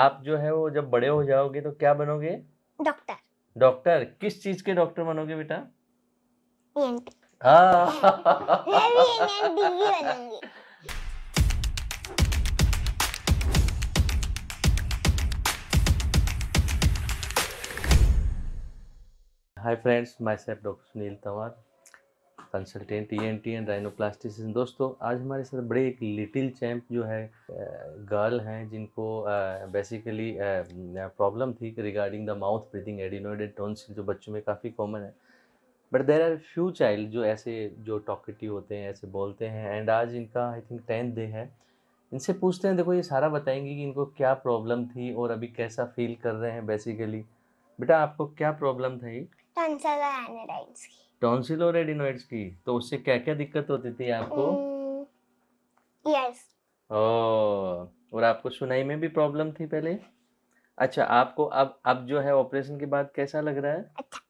आप जो है वो जब बड़े हो जाओगे तो क्या बनोगे डॉक्टर डॉक्टर किस चीज के डॉक्टर बनोगे बेटा hi friends myself doctor Sunil Tanwar consultant T and rhinoplasties दोस्तों आज हमारे साथ बड़े एक लिटिल चैम्प जो है गर्ल हैं जिनको बेसिकली प्रॉब्लम थी regarding the mouth breathing adenoid and tonsils जो बच्चों में काफ़ी कॉमन है but there are few child जो ऐसे जो टॉकटी होते हैं ऐसे बोलते हैं एंड आज इनका आई थिंक टेंथ डे है इनसे पूछते हैं देखो ये सारा बताएंगे कि इनको क्या प्रॉब्लम थी और अभी कैसा फील कर रहे हैं बेसिकली बेटा आपको क्या प्रॉब्लम था ये की टॉन्सिल और एडिनोइड्स की तो उससे क्या क्या दिक्कत होती थी आपको यस mm, ओ oh, और आपको सुनाई में भी प्रॉब्लम थी पहले अच्छा आपको अब अब जो है ऑपरेशन के बाद कैसा लग रहा है अच्छा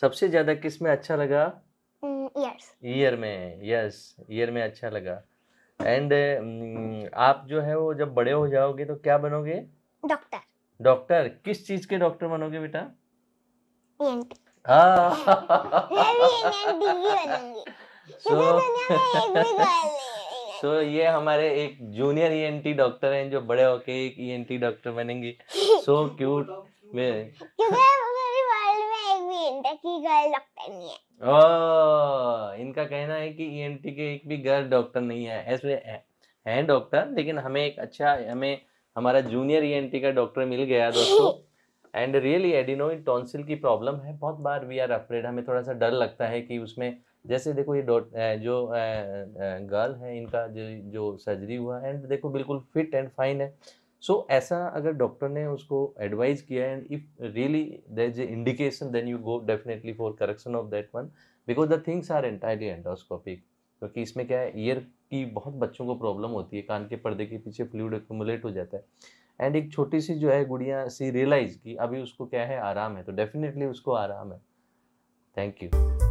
सबसे ज्यादा किस में अच्छा लगा यस mm, ईयर में यस ईयर में अच्छा लगा एंड mm, आप जो है वो जब बड़े हो जाओगे तो क्या बनोगे डॉक्टर डॉक्टर किस चीज के डॉक्टर बनोगे बेटा ईएनटी e हाँ। तो सो ये हमारे एक जूनियर ईएनटी डॉक्टर हैं जो बड़े होके एक ईएनटी e डॉक्टर बनेंगे सो क्यूट ओ, इनका कहना है कि ईएनटी e के एक भी गर्ल डॉक्टर नहीं है ऐसे हैं डॉक्टर लेकिन हमें एक अच्छा हमें हमारा जूनियर ईएनटी e का डॉक्टर मिल गया दोस्तों एंड रियली एडिनोइड टॉन्सिल की प्रॉब्लम है बहुत बार वी आर अफ्रेड हमें थोड़ा सा डर लगता है कि उसमें जैसे देखो ये डॉट जो गर्ल है इनका जो जो सर्जरी हुआ है एंड देखो बिल्कुल फिट एंड फाइन है सो so, ऐसा अगर डॉक्टर ने उसको एडवाइज किया and if really there is a indication then you go definitely for correction of that one because the things are entirely endoscopic क्योंकि इसमें क्या है ईयर की बहुत बच्चों को प्रॉब्लम होती है कान के पर्दे के पीछे फ्लूड एक्यूमुलेट हो जाता है एंड एक छोटी सी जो है गुड़िया सी रियलाइज़ की अभी उसको क्या है आराम है तो डेफिनेटली उसको आराम है थैंक यू